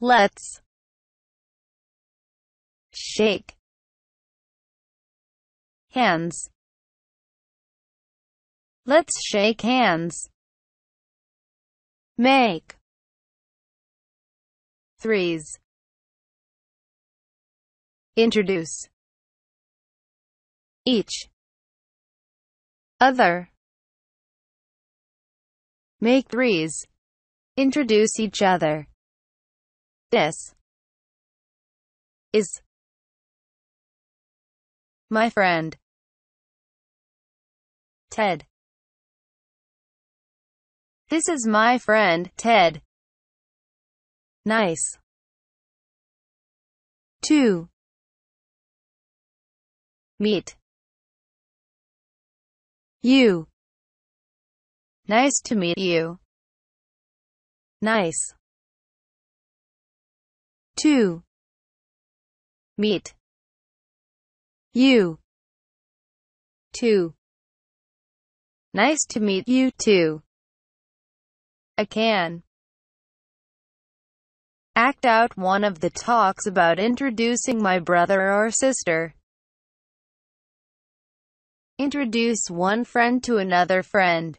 Let's shake hands. Let's shake hands. Make threes. Introduce each other. Make threes. Introduce each other. This is my friend Ted. This is my friend Ted. Nice. 2. Meet you. Nice to meet you. Nice. Two. meet you Two. Nice to meet you too. I can act out one of the talks about introducing my brother or sister. Introduce one friend to another friend.